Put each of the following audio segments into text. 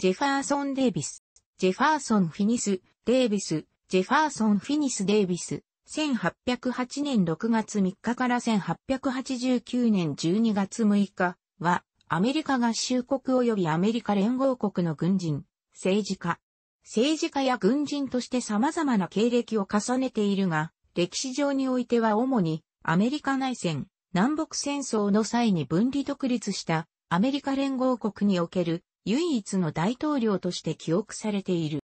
ジェファーソン・デイビス、ジェファーソン・フィニス、デイビス、ジェファーソン・フィニス・デイビス、1808年6月3日から1889年12月6日は、アメリカ合衆国及びアメリカ連合国の軍人、政治家。政治家や軍人として様々な経歴を重ねているが、歴史上においては主にアメリカ内戦、南北戦争の際に分離独立したアメリカ連合国における唯一の大統領として記憶されている。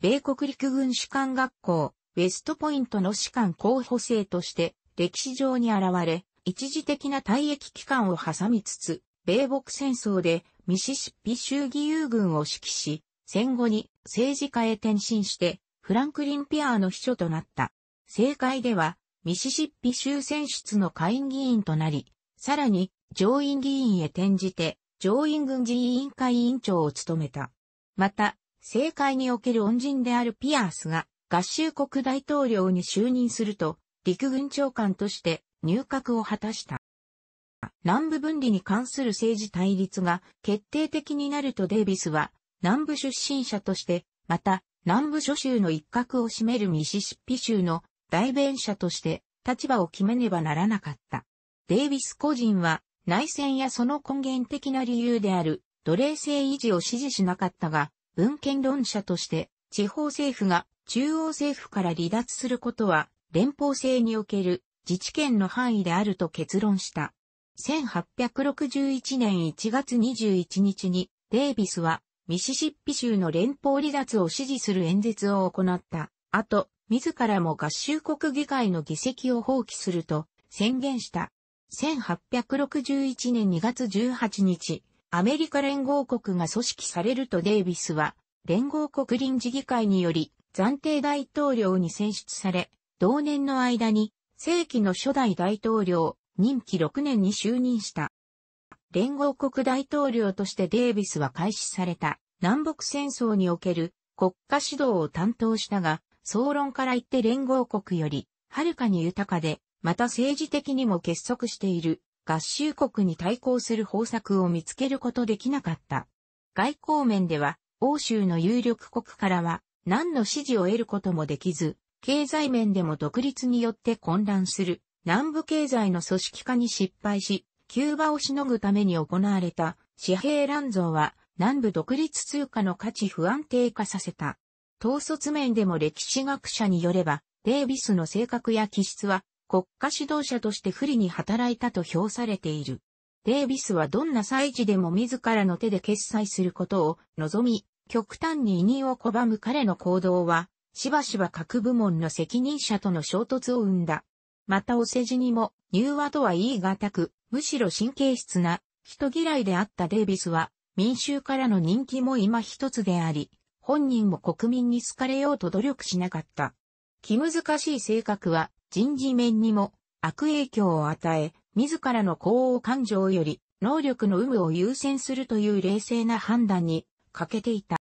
米国陸軍士官学校、ウェストポイントの士官候補生として歴史上に現れ、一時的な退役期間を挟みつつ、米北戦争でミシシッピ州義勇軍を指揮し、戦後に政治家へ転身して、フランクリン・ピアーの秘書となった。政界では、ミシシッピ州選出の下院議員となり、さらに上院議員へ転じて、上院軍事委員会委員長を務めた。また、政界における恩人であるピアースが合衆国大統領に就任すると、陸軍長官として入閣を果たした。南部分離に関する政治対立が決定的になるとデイビスは南部出身者として、また南部諸州の一角を占めるミシシッピ州の代弁者として立場を決めねばならなかった。デイビス個人は内戦やその根源的な理由である奴隷制維持を支持しなかったが、文献論者として地方政府が中央政府から離脱することは連邦制における自治権の範囲であると結論した。1861年1月21日にデイビスはミシシッピ州の連邦離脱を支持する演説を行った後、自らも合衆国議会の議席を放棄すると宣言した。1861年2月18日、アメリカ連合国が組織されるとデイビスは、連合国臨時議会により、暫定大統領に選出され、同年の間に、正規の初代大統領、任期6年に就任した。連合国大統領としてデイビスは開始された南北戦争における国家指導を担当したが、総論から言って連合国より、はるかに豊かで、また政治的にも結束している合衆国に対抗する方策を見つけることできなかった。外交面では、欧州の有力国からは何の支持を得ることもできず、経済面でも独立によって混乱する南部経済の組織化に失敗し、キューバをしのぐために行われた紙幣乱造は南部独立通貨の価値不安定化させた。統率面でも歴史学者によれば、デイビスの性格や気質は国家指導者として不利に働いたと評されている。デイビスはどんな祭事でも自らの手で決裁することを望み、極端に委任を拒む彼の行動は、しばしば各部門の責任者との衝突を生んだ。またお世辞にも、柔和とは言い難く、むしろ神経質な、人嫌いであったデイビスは、民衆からの人気も今一つであり、本人も国民に好かれようと努力しなかった。気難しい性格は、人事面にも悪影響を与え、自らの功を感情より能力の有無を優先するという冷静な判断に欠けていた。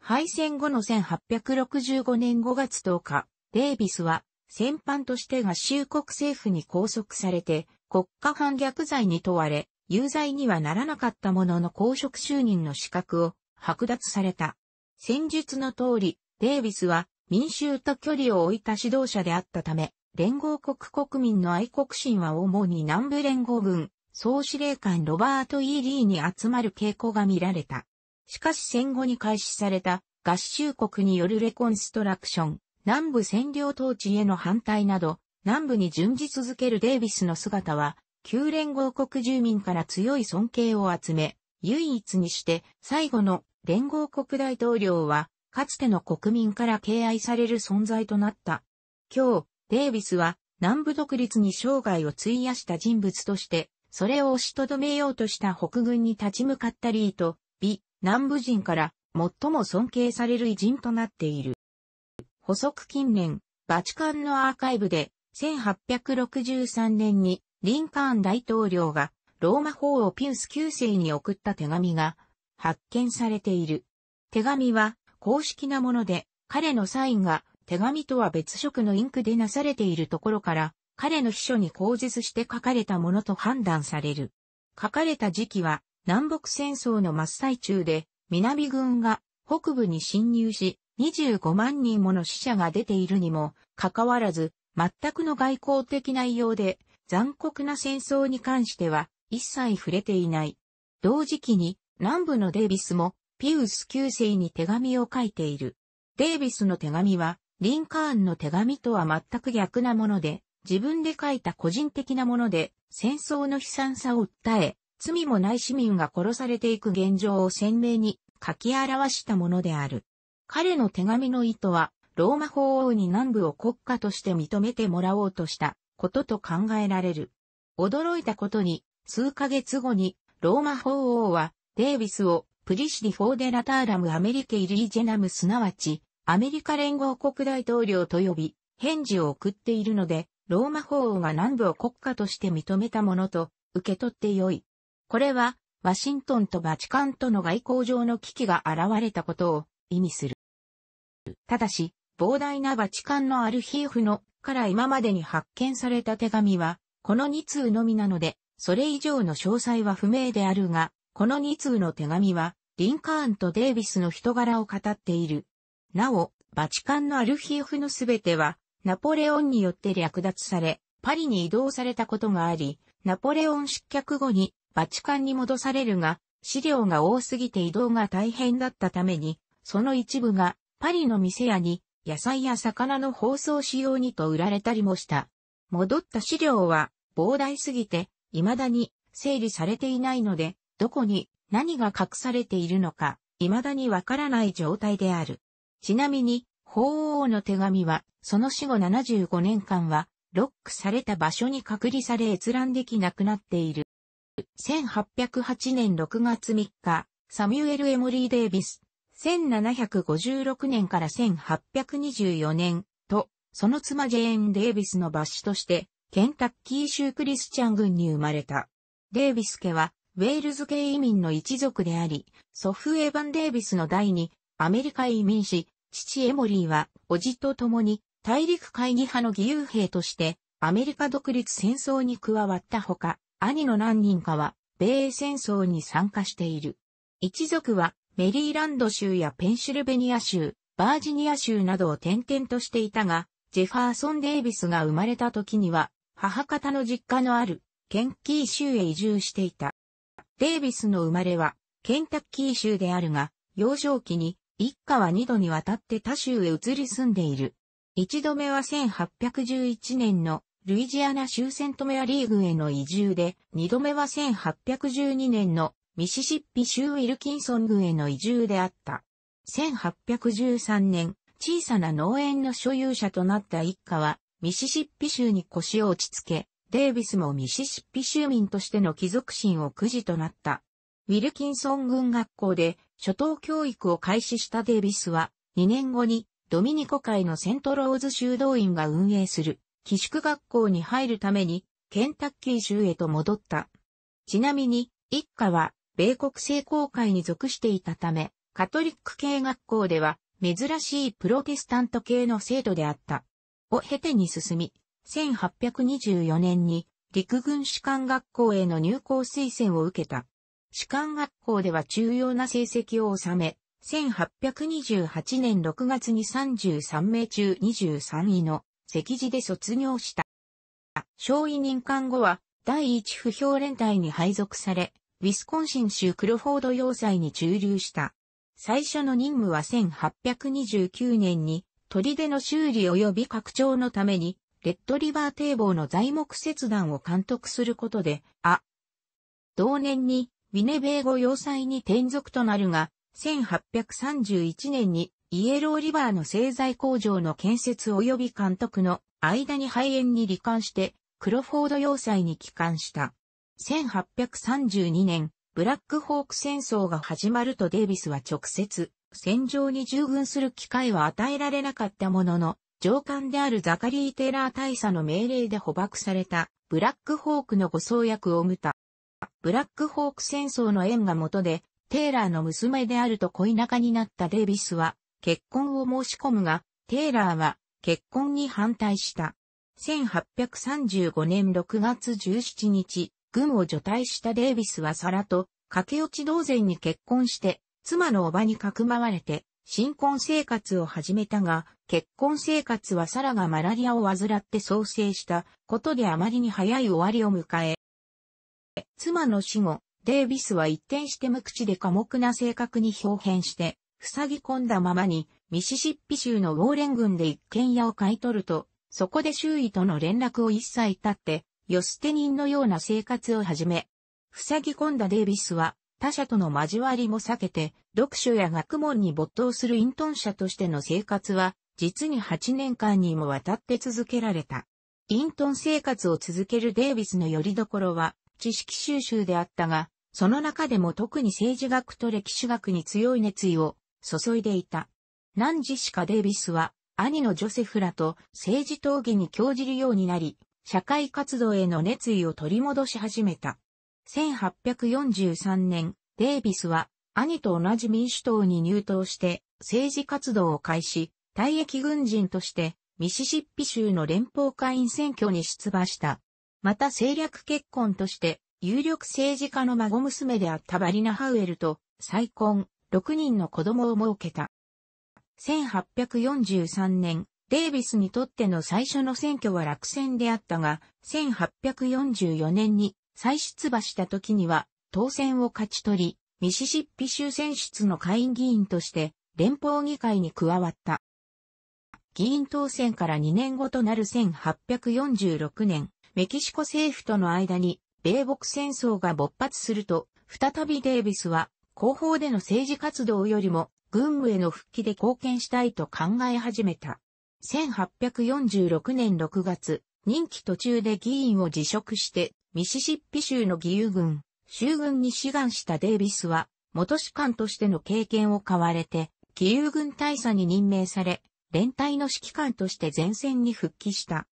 敗戦後の1865年5月10日、デイビスは戦犯として合衆国政府に拘束されて国家反逆罪に問われ、有罪にはならなかったものの公職就任の資格を剥奪された。戦術の通り、デイビスは民衆と距離を置いた指導者であったため、連合国国民の愛国心は主に南部連合軍、総司令官ロバート・ E・ リーに集まる傾向が見られた。しかし戦後に開始された合衆国によるレコンストラクション、南部占領統治への反対など、南部に順じ続けるデイビスの姿は、旧連合国住民から強い尊敬を集め、唯一にして最後の連合国大統領はかつての国民から敬愛される存在となった。今日、デイビスは南部独立に生涯を費やした人物として、それを押しとどめようとした北軍に立ち向かったリーと、美、南部人から最も尊敬される偉人となっている。補足近年、バチカンのアーカイブで、1863年にリンカーン大統領がローマ法をピウス9世に送った手紙が発見されている。手紙は公式なもので、彼のサインが手紙とは別色のインクでなされているところから、彼の秘書に口述して書かれたものと判断される。書かれた時期は南北戦争の真っ最中で、南軍が北部に侵入し、25万人もの死者が出ているにもかかわらず、全くの外交的内容で残酷な戦争に関しては一切触れていない。同時期に南部のデイビスもピウス九世に手紙を書いている。デイビスの手紙は、リンカーンの手紙とは全く逆なもので、自分で書いた個人的なもので、戦争の悲惨さを訴え、罪もない市民が殺されていく現状を鮮明に書き表したものである。彼の手紙の意図は、ローマ法王に南部を国家として認めてもらおうとしたことと考えられる。驚いたことに、数ヶ月後に、ローマ法王は、デイビスをプリシディ・フォーデ・ラターラム・アメリケ・イリージェナムすなわち、アメリカ連合国大統領と呼び、返事を送っているので、ローマ法王が南部を国家として認めたものと受け取ってよい。これは、ワシントンとバチカンとの外交上の危機が現れたことを意味する。ただし、膨大なバチカンのアルヒーフのから今までに発見された手紙は、この2通のみなので、それ以上の詳細は不明であるが、この2通の手紙は、リンカーンとデイビスの人柄を語っている。なお、バチカンのアルヒーフのすべては、ナポレオンによって略奪され、パリに移動されたことがあり、ナポレオン失脚後にバチカンに戻されるが、資料が多すぎて移動が大変だったために、その一部がパリの店屋に野菜や魚の包装仕様にと売られたりもした。戻った資料は膨大すぎて、未だに整理されていないので、どこに何が隠されているのか、未だにわからない状態である。ちなみに、法王の手紙は、その死後75年間は、ロックされた場所に隔離され閲覧できなくなっている。1808年6月3日、サミュエル・エモリー・デイビス、1756年から1824年と、その妻ジェーン・デイビスの罰子として、ケンタッキー州クリスチャン郡に生まれた。デイビス家は、ウェールズ系移民の一族であり、祖父エヴァン・デービスの代にアメリカ移民し、父エモリーは、叔父と共に大陸会議派の義勇兵として、アメリカ独立戦争に加わったほか、兄の何人かは、米英戦争に参加している。一族は、メリーランド州やペンシルベニア州、バージニア州などを転々としていたが、ジェファーソン・デイビスが生まれた時には、母方の実家のある、ケンキー州へ移住していた。デイビスの生まれは、ケンタッキー州であるが、幼少期に、一家は二度にわたって他州へ移り住んでいる。一度目は1811年のルイジアナ州セントメアリーグへの移住で、二度目は1812年のミシシッピ州ウィルキンソン郡への移住であった。1813年、小さな農園の所有者となった一家は、ミシシッピ州に腰を落ち着け、デイビスもミシシッピ州民としての貴族心をくじとなった。ウィルキンソン軍学校で初等教育を開始したデイビスは、2年後にドミニコ会のセントローズ修道院が運営する寄宿学校に入るためにケンタッキー州へと戻った。ちなみに、一家は米国聖公会に属していたため、カトリック系学校では珍しいプロテスタント系の生徒であった。を経てに進み、1824年に陸軍士官学校への入校推薦を受けた。士官学校では重要な成績を収め、1828年6月に33名中23位の席次で卒業した。小委任官後は第一不評連隊に配属され、ウィスコンシン州クロフォード要塞に駐留した。最初の任務は1829年に砦の修理及び拡張のためにレッドリバー堤防の材木切断を監督することで、あ、同年にウィネベーゴ要塞に転属となるが、1831年にイエローリバーの製材工場の建設及び監督の間に肺炎に罹患して、クロフォード要塞に帰還した。1832年、ブラックホーク戦争が始まるとデイビスは直接、戦場に従軍する機会は与えられなかったものの、上官であるザカリー・テイラー大佐の命令で捕獲された、ブラックホークの護送役をムた。ブラックホーク戦争の縁が元で、テーラーの娘であると恋仲になったデイビスは、結婚を申し込むが、テーラーは結婚に反対した。1835年6月17日、軍を除隊したデイビスはサラと、駆け落ち同然に結婚して、妻のおばにかくまわれて、新婚生活を始めたが、結婚生活はサラがマラリアを患って創生したことであまりに早い終わりを迎え、妻の死後、デイビスは一転して無口で寡黙な性格に表変して、塞ぎ込んだままに、ミシシッピ州のウォーレン軍で一軒家を買い取ると、そこで周囲との連絡を一切絶って、ヨステ人のような生活を始め、塞ぎ込んだデイビスは、他者との交わりも避けて、読書や学問に没頭する隠遁者としての生活は、実に8年間にもわたって続けられた。隠遁生活を続けるデイビスの拠り所は、知識収集であったが、その中でも特に政治学と歴史学に強い熱意を注いでいた。何時しかデイビスは、兄のジョセフらと政治闘技に興じるようになり、社会活動への熱意を取り戻し始めた。1843年、デイビスは兄と同じ民主党に入党して政治活動を開始、退役軍人としてミシシッピ州の連邦会員選挙に出馬した。また政略結婚として有力政治家の孫娘であったバリナ・ハウエルと再婚、6人の子供を設けた。1843年、デイビスにとっての最初の選挙は落選であったが、1844年に再出馬した時には、当選を勝ち取り、ミシシッピ州選出の下院議員として連邦議会に加わった。議員当選から2年後となる1846年、メキシコ政府との間に米国戦争が勃発すると、再びデイビスは広報での政治活動よりも軍務への復帰で貢献したいと考え始めた。1846年6月、任期途中で議員を辞職してミシシッピ州の義勇軍、州軍に志願したデイビスは、元士官としての経験を買われて、義勇軍大佐に任命され、連隊の指揮官として前線に復帰した。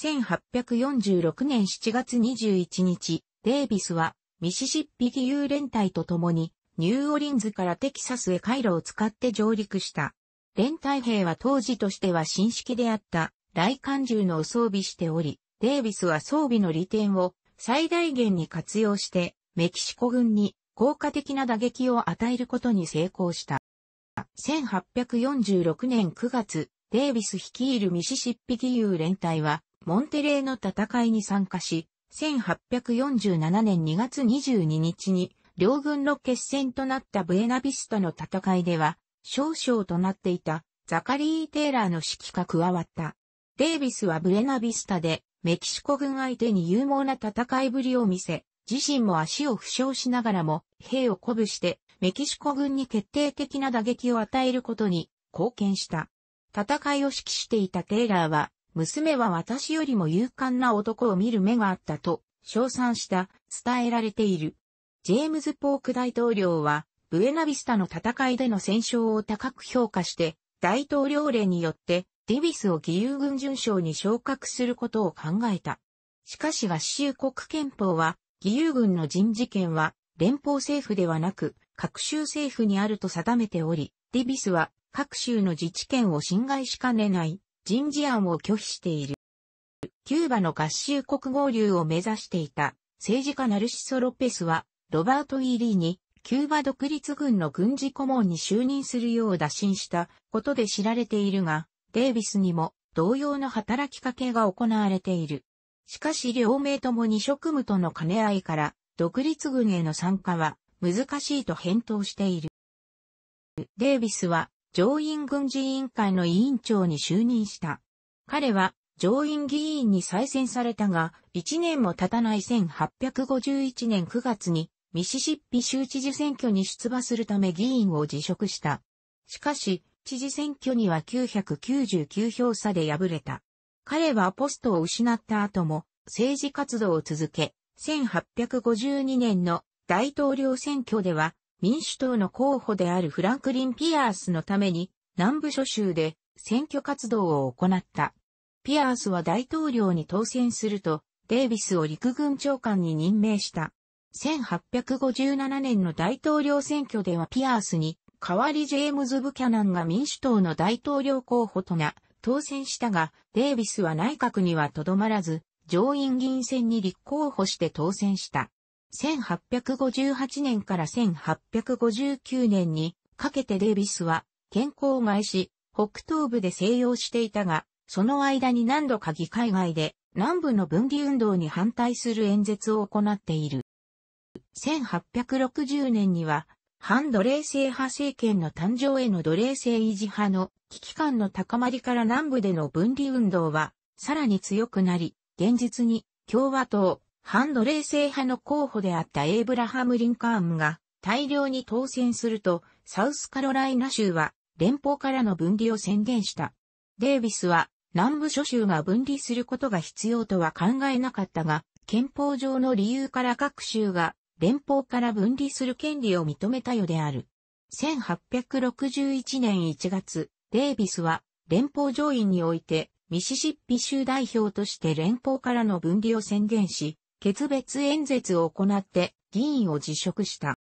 1846年7月21日、デイビスは、ミシシッピ義勇連隊と共に、ニューオリンズからテキサスへ回路を使って上陸した。連隊兵は当時としては新式であった、大艦銃のを装備しており、デイビスは装備の利点を最大限に活用して、メキシコ軍に効果的な打撃を与えることに成功した。1846年9月、デイビス率いるミシシッピ義勇連隊は、モンテレーの戦いに参加し、1847年2月22日に、両軍の決戦となったブエナビスタの戦いでは、少々となっていたザカリー・テイラーの指揮が加わった。デイビスはブエナビスタでメキシコ軍相手に勇猛な戦いぶりを見せ、自身も足を負傷しながらも、兵を鼓舞して、メキシコ軍に決定的な打撃を与えることに貢献した。戦いを指揮していたテイラーは、娘は私よりも勇敢な男を見る目があったと、称賛した、伝えられている。ジェームズ・ポーク大統領は、ブエナビスタの戦いでの戦勝を高く評価して、大統領令によってデビスを義勇軍巡将に昇格することを考えた。しかし合衆国憲法は、義勇軍の人事権は連邦政府ではなく、各州政府にあると定めており、デビスは各州の自治権を侵害しかねない人事案を拒否している。キューバの合衆国合流を目指していた政治家ナルシソ・ロペスは、ロバート・イーリーにキューバ独立軍の軍事顧問に就任するよう打診したことで知られているが、デイビスにも同様の働きかけが行われている。しかし両名ともに職務との兼ね合いから、独立軍への参加は難しいと返答している。デイビスは上院軍事委員会の委員長に就任した。彼は上院議員に再選されたが、1年も経たない1851年9月にミシシッピ州知事選挙に出馬するため議員を辞職した。しかし、知事選挙には999票差で敗れた。彼はポストを失った後も政治活動を続け、1852年の大統領選挙では民主党の候補であるフランクリン・ピアースのために南部諸州で選挙活動を行った。ピアースは大統領に当選すると、デイビスを陸軍長官に任命した。1857年の大統領選挙ではピアースに代わりジェームズ・ブキャナンが民主党の大統領候補とな、当選したが、デイビスは内閣にはとどまらず、上院議員選に立候補して当選した。1858年から1859年にかけてデイビスは健康を害し、北東部で静養していたが、その間に何度か議会外で南部の分離運動に反対する演説を行っている。1860年には反奴隷制派政権の誕生への奴隷制維持派の危機感の高まりから南部での分離運動はさらに強くなり、現実に共和党反奴隷制派の候補であったエイブラハム・リンカーンが大量に当選するとサウスカロライナ州は連邦からの分離を宣言した。デイビスは南部諸州が分離することが必要とは考えなかったが、憲法上の理由から各州が連邦から分離する権利を認めたよである。1861年1月、デイビスは連邦上院においてミシシッピ州代表として連邦からの分離を宣言し、決別演説を行って議員を辞職した。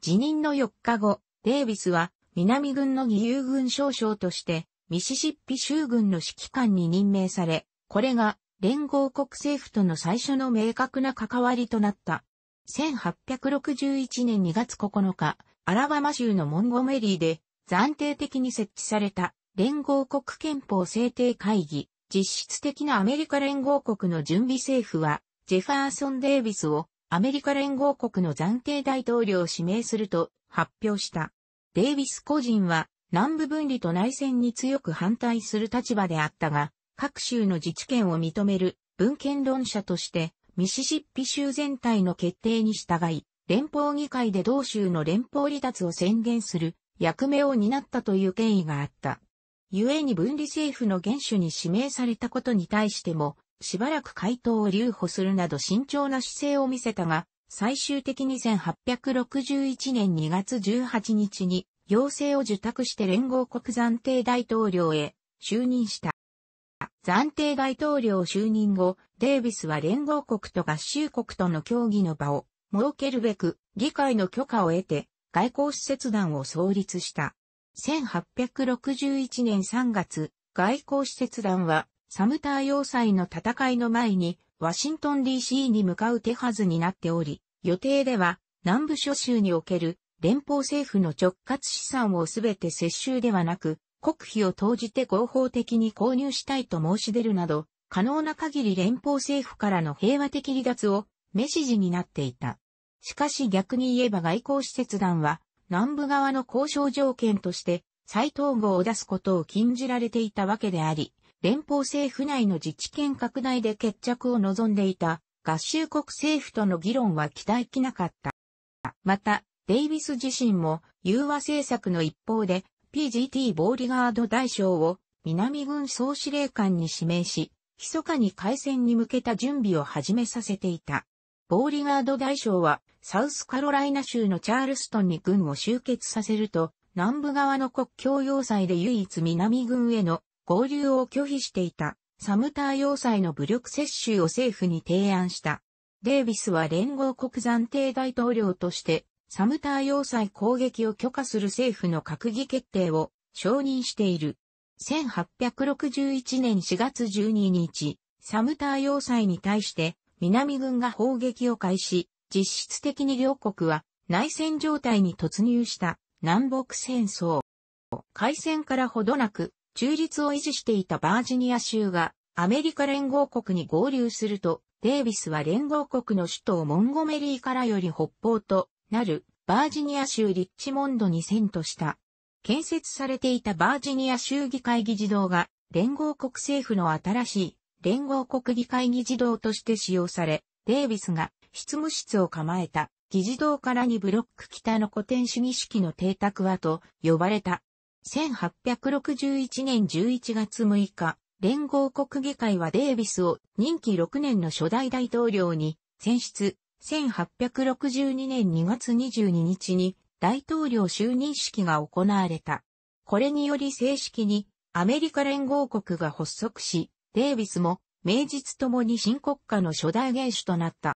辞任の4日後、デイビスは南軍の義勇軍少将としてミシシッピ州軍の指揮官に任命され、これが連合国政府との最初の明確な関わりとなった。1861年2月9日、アラバマ州のモンゴメリーで暫定的に設置された連合国憲法制定会議、実質的なアメリカ連合国の準備政府は、ジェファーソン・デイビスをアメリカ連合国の暫定大統領を指名すると発表した。デイビス個人は南部分離と内戦に強く反対する立場であったが、各州の自治権を認める文献論者としてミシシッピ州全体の決定に従い、連邦議会で同州の連邦離脱を宣言する役目を担ったという権威があった。故に分離政府の元首に指名されたことに対しても、しばらく回答を留保するなど慎重な姿勢を見せたが、最終的に1861年2月18日に、要請を受託して連合国暫定大統領へ就任した。暫定大統領就任後、デービスは連合国と合衆国との協議の場を設けるべく議会の許可を得て外交使節団を創立した。1861年3月、外交使節団はサムター要塞の戦いの前にワシントン DC に向かう手はずになっており、予定では南部諸州における連邦政府の直轄資産をすべて接収ではなく、国費を投じて合法的に購入したいと申し出るなど、可能な限り連邦政府からの平和的離脱をメシジになっていた。しかし逆に言えば外交使節団は南部側の交渉条件として再統合を出すことを禁じられていたわけであり、連邦政府内の自治権拡大で決着を望んでいた合衆国政府との議論は期待きなかった。また、デイビス自身も融和政策の一方で PGT ボーリガード大将を南軍総司令官に指名し、密かに開戦に向けた準備を始めさせていた。ボーリガード大将は、サウスカロライナ州のチャールストンに軍を集結させると、南部側の国境要塞で唯一南軍への合流を拒否していた、サムター要塞の武力接収を政府に提案した。デイビスは連合国暫定大統領として、サムター要塞攻撃を許可する政府の閣議決定を承認している。1861年4月12日、サムター要塞に対して南軍が砲撃を開始、実質的に両国は内戦状態に突入した南北戦争。開戦からほどなく中立を維持していたバージニア州がアメリカ連合国に合流すると、デイビスは連合国の首都モンゴメリーからより北方となるバージニア州リッチモンドに遷都した。建設されていたバージニア州議会議事堂が連合国政府の新しい連合国議会議事堂として使用され、デイビスが執務室を構えた議事堂から2ブロック北の古典主義式の邸宅はと呼ばれた。1861年11月6日、連合国議会はデイビスを任期6年の初代大統領に選出、1862年2月22日に大統領就任式が行われた。これにより正式にアメリカ連合国が発足し、デイビスも名実ともに新国家の初代元首となった。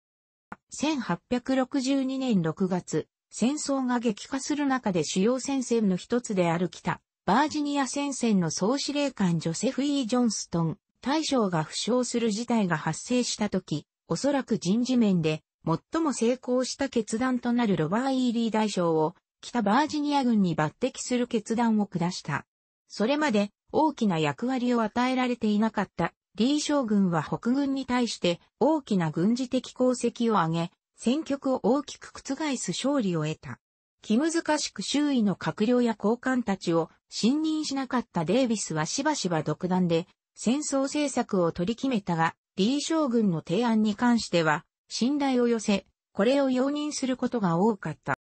1862年6月、戦争が激化する中で主要戦線の一つである北、バージニア戦線の総司令官ジョセフ・ E・ ー・ジョンストン、大将が負傷する事態が発生した時、おそらく人事面で最も成功した決断となるロバー・イーリー大将を北バージニア軍に抜擢する決断を下した。それまで大きな役割を与えられていなかったリー将軍は北軍に対して大きな軍事的功績を挙げ、戦局を大きく覆す勝利を得た。気難しく周囲の閣僚や高官たちを信任しなかったデイビスはしばしば独断で戦争政策を取り決めたが、リー将軍の提案に関しては信頼を寄せ、これを容認することが多かった。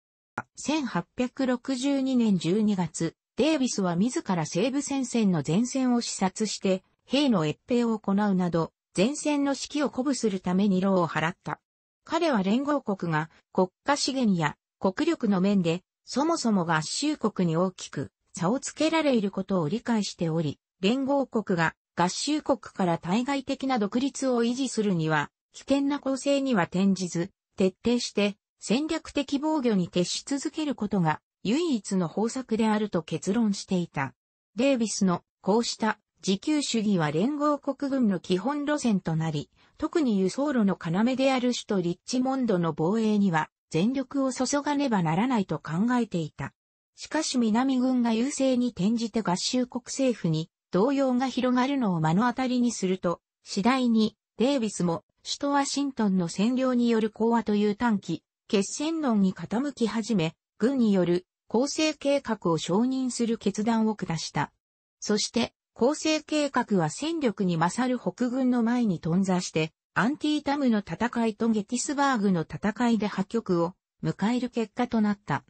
1862年12月、デービスは自ら西部戦線の前線を視察して、兵の越兵を行うなど、前線の指揮を鼓舞するために労を払った。彼は連合国が国家資源や国力の面で、そもそも合衆国に大きく差をつけられることを理解しており、連合国が合衆国から対外的な独立を維持するには、危険な構成には転じず、徹底して戦略的防御に徹し続けることが唯一の方策であると結論していた。デイビスのこうした自給主義は連合国軍の基本路線となり、特に輸送路の要である首都リッチモンドの防衛には全力を注がねばならないと考えていた。しかし南軍が優勢に転じて合衆国政府に動揺が広がるのを目の当たりにすると、次第にデイビスも首都ワシントンの占領による講和という短期、決戦論に傾き始め、軍による構成計画を承認する決断を下した。そして、構成計画は戦力に勝る北軍の前に頓挫して、アンティータムの戦いとゲティスバーグの戦いで破局を迎える結果となった。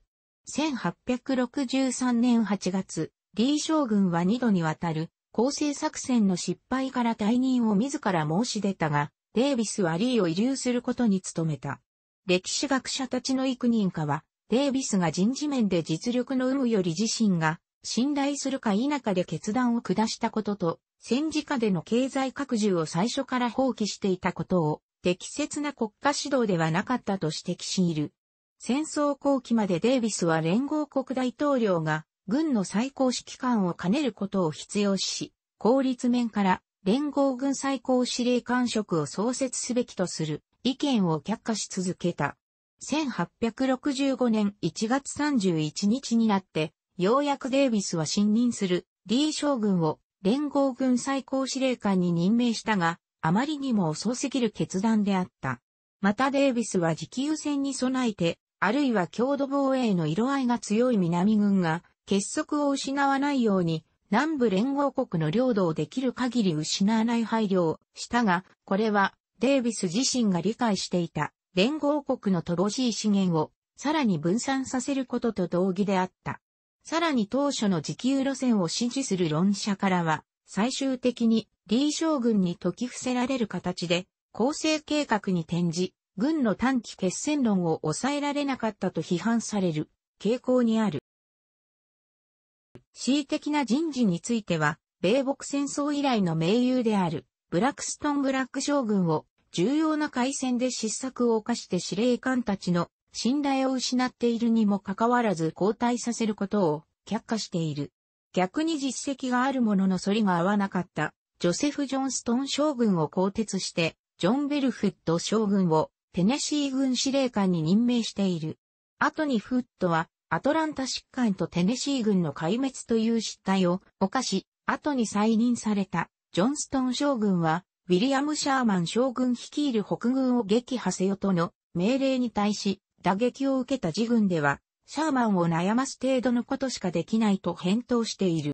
1863年8月、李将軍は2度にわたる構成作戦の失敗から退任を自ら申し出たが、デービスはリーを遺留することに努めた。歴史学者たちの幾人かは、デービスが人事面で実力の有無より自身が信頼するか否かで決断を下したことと、戦時下での経済拡充を最初から放棄していたことを、適切な国家指導ではなかったと指摘しいる。戦争後期までデービスは連合国大統領が軍の最高指揮官を兼ねることを必要し、効率面から連合軍最高司令官職を創設すべきとする意見を却下し続けた。1865年1月31日になって、ようやくデイビスは信任するリー将軍を連合軍最高司令官に任命したが、あまりにも遅すぎる決断であった。またデイビスは持久戦に備えて、あるいは郷土防衛の色合いが強い南軍が結束を失わないように南部連合国の領土をできる限り失わない配慮をしたが、これはデイビス自身が理解していた連合国の乏しい資源をさらに分散させることと同義であった。さらに当初の自給路線を支持する論者からは、最終的に李将軍に解き伏せられる形で、構成計画に転じ、軍の短期決戦論を抑えられなかったと批判される傾向にある。恣意的な人事については、米国戦争以来の盟友である、ブラックストン・ブラック将軍を、重要な海戦で失策を犯して司令官たちの信頼を失っているにもかかわらず交代させることを却下している。逆に実績があるものの反りが合わなかったジョセフ・ジョンストン将軍を更迭して、ジョン・ベルフット将軍をテネシー軍司令官に任命している。後にフットはアトランタ疾患とテネシー軍の壊滅という失態を犯し、後に再任されたジョンストン将軍は、ウィリアム・シャーマン将軍率いる北軍を撃破せよとの命令に対し、打撃を受けた自軍では、シャーマンを悩ます程度のことしかできないと返答している。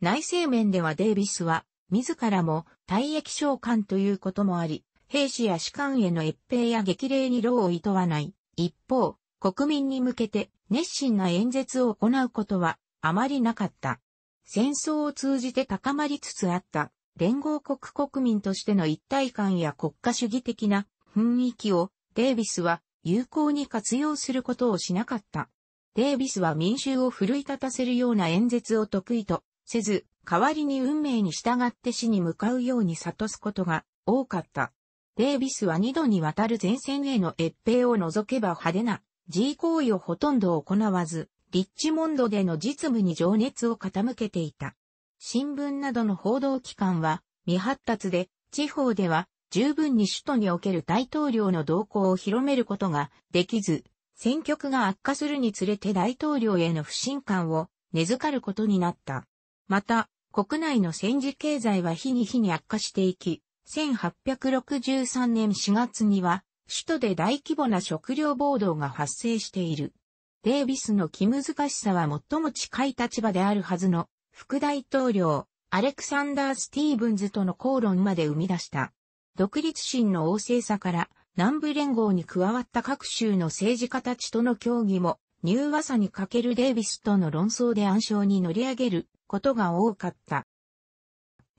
内政面ではデイビスは、自らも退役召喚ということもあり、兵士や士官への越兵や激励に労を厭わない。一方、国民に向けて熱心な演説を行うことはあまりなかった。戦争を通じて高まりつつあった連合国国民としての一体感や国家主義的な雰囲気をデイビスは有効に活用することをしなかった。デイビスは民衆を奮い立たせるような演説を得意とせず、代わりに運命に従って死に向かうように悟すことが多かった。デイビスは二度にわたる前線への越兵を除けば派手な G 行為をほとんど行わず、リッチモンドでの実務に情熱を傾けていた。新聞などの報道機関は未発達で、地方では十分に首都における大統領の動向を広めることができず、選挙区が悪化するにつれて大統領への不信感を根付かることになった。また、国内の戦時経済は日に日に悪化していき、1863年4月には首都で大規模な食料暴動が発生している。デイビスの気難しさは最も近い立場であるはずの副大統領、アレクサンダー・スティーブンズとの口論まで生み出した。独立心の旺盛さから南部連合に加わった各州の政治家たちとの協議も、ニューアサにかけるデイビスとの論争で暗礁に乗り上げることが多かった。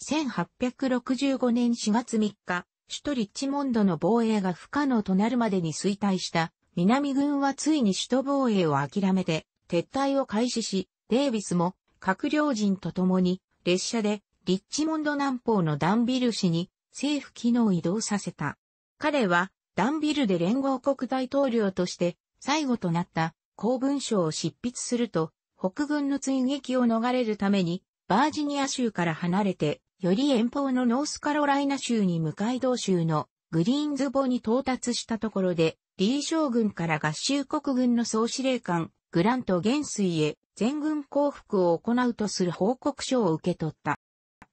1865年4月3日、首都リッチモンドの防衛が不可能となるまでに衰退した南軍はついに首都防衛を諦めて撤退を開始し、デイビスも閣僚陣と共に列車でリッチモンド南方のダンビル市に政府機能を移動させた。彼はダンビルで連合国大統領として最後となった公文書を執筆すると北軍の追撃を逃れるためにバージニア州から離れてより遠方のノースカロライナ州に向かい同州のグリーンズボに到達したところで、リー将軍から合衆国軍の総司令官、グラント元帥へ全軍降伏を行うとする報告書を受け取った。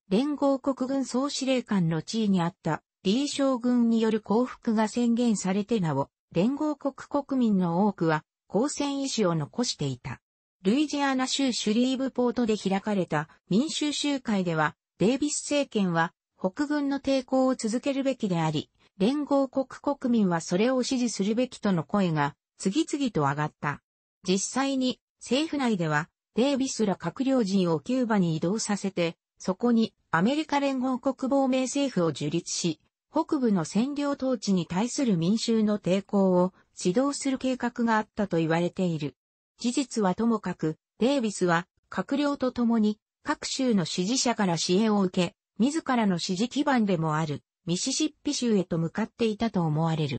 連合国軍総司令官の地位にあったリー将軍による降伏が宣言されてなお、連合国国民の多くは抗戦意志を残していた。ルイジアナ州シュリーブポートで開かれた民衆集会では、デイビス政権は北軍の抵抗を続けるべきであり、連合国国民はそれを支持するべきとの声が次々と上がった。実際に政府内ではデイビスら閣僚陣をキューバに移動させて、そこにアメリカ連合国亡命政府を樹立し、北部の占領統治に対する民衆の抵抗を指導する計画があったと言われている。事実はともかく、デイビスは閣僚と共に各州の支持者から支援を受け、自らの支持基盤でもあるミシシッピ州へと向かっていたと思われる。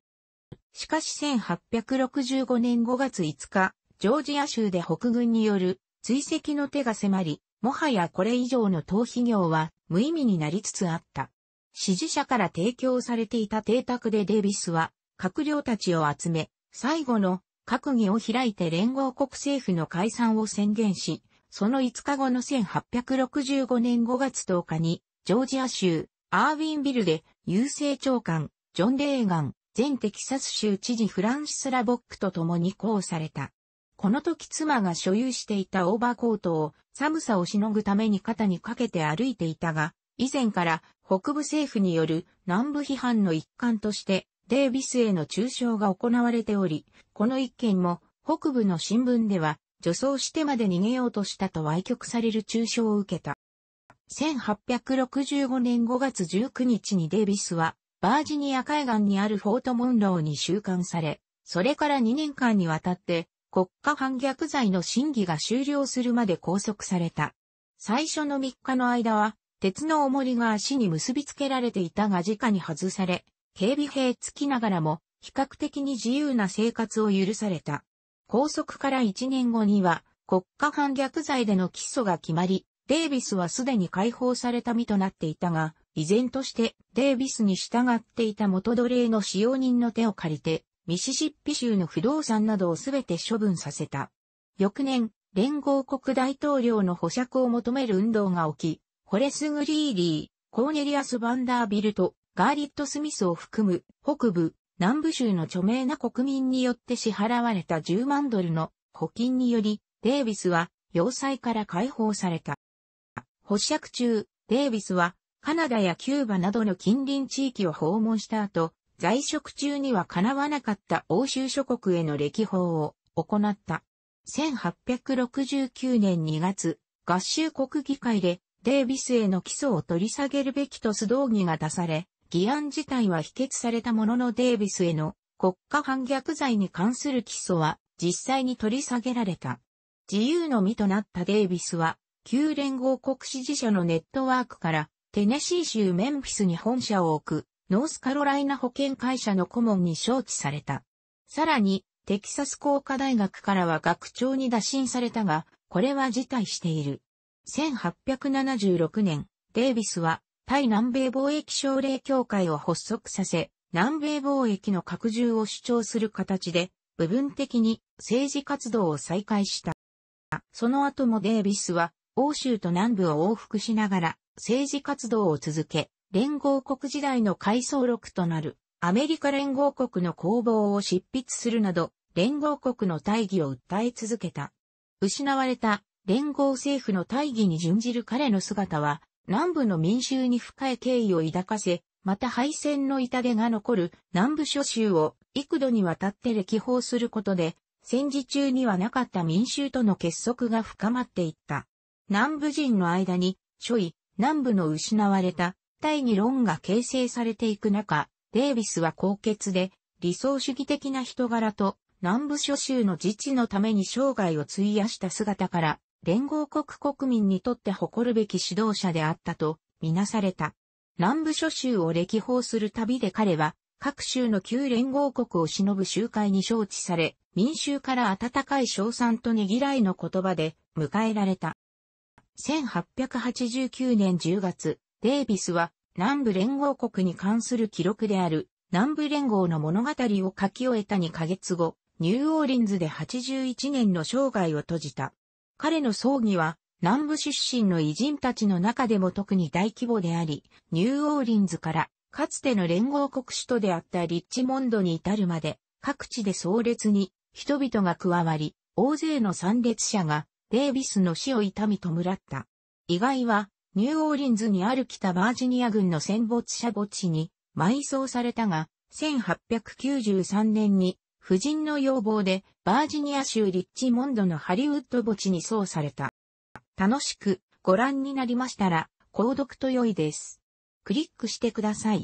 しかし1865年5月5日、ジョージア州で北軍による追跡の手が迫り、もはやこれ以上の逃避業は無意味になりつつあった。支持者から提供されていた邸宅でデイビスは閣僚たちを集め、最後の閣議を開いて連合国政府の解散を宣言し、その5日後の1865年5月10日に、ジョージア州、アーウィンビルで、郵政長官、ジョン・レーガン、前テキサス州知事フランシス・ラボックと共にうされた。この時妻が所有していたオーバーコートを寒さをしのぐために肩にかけて歩いていたが、以前から北部政府による南部批判の一環としてデービスへの中傷が行われており、この一件も北部の新聞では女装してまで逃げようとしたと歪曲される中傷を受けた。1865年5月19日にデイビスは、バージニア海岸にあるフォートモンローに収監され、それから2年間にわたって国家反逆罪の審議が終了するまで拘束された。最初の3日の間は、鉄の重りが足に結びつけられていたが直に外され、警備兵付きながらも、比較的に自由な生活を許された。拘束から1年後には国家反逆罪での起訴が決まり、デイビスはすでに解放された身となっていたが、依然としてデイビスに従っていた元奴隷の使用人の手を借りて、ミシシッピ州の不動産などをすべて処分させた。翌年、連合国大統領の保釈を求める運動が起き、ホレス・グリーリー、コーネリアス・バンダービルト、ガーリット・スミスを含む北部南部州の著名な国民によって支払われた10万ドルの補金により、デイビスは要塞から解放された。保釈中、デイビスはカナダやキューバなどの近隣地域を訪問した後、在職中には叶わなかった欧州諸国への歴訪を行った。1869年2月、合衆国議会でデイビスへの起訴を取り下げるべきと素動議が出され、議案自体は否決されたもののデイビスへの国家反逆罪に関する起訴は実際に取り下げられた。自由の身となったデイビスは、旧連合国支持者のネットワークから、テネシー州メンフィスに本社を置く、ノースカロライナ保険会社の顧問に招致された。さらに、テキサス工科大学からは学長に打診されたが、これは辞退している。1876年、デイビスは対南米貿易奨励協会を発足させ、南米貿易の拡充を主張する形で、部分的に政治活動を再開した。その後もデービスは、欧州と南部を往復しながら政治活動を続け、連合国時代の回想録となるアメリカ連合国の工房を執筆するなど、連合国の大義を訴え続けた。失われた連合政府の大義に準じる彼の姿は、南部の民衆に深い敬意を抱かせ、また敗戦の痛手が残る南部諸州を幾度にわたって歴訪することで、戦時中にはなかった民衆との結束が深まっていった。南部人の間に、諸位、南部の失われた大義論が形成されていく中、デイビスは高潔で理想主義的な人柄と南部諸州の自治のために生涯を費やした姿から連合国国民にとって誇るべき指導者であったとみなされた。南部諸州を歴訪する旅で彼は、各州の旧連合国を忍ぶ集会に招致され、民衆から温かい称賛とねぎらいの言葉で迎えられた。1889年10月、デイビスは南部連合国に関する記録である南部連合の物語を書き終えた2ヶ月後、ニューオーリンズで81年の生涯を閉じた。彼の葬儀は南部出身の偉人たちの中でも特に大規模であり、ニューオーリンズからかつての連合国首都であったリッチモンドに至るまで各地で葬列に人々が加わり、大勢の参列者がデイビスの死を痛み弔った。意外はニューオーリンズにある北バージニア軍の戦没者墓地に埋葬されたが、1893年に夫人の要望で、バージニア州リッチモンドのハリウッド墓地に葬された。楽しくご覧になりましたら、購読と良いです。クリックしてください。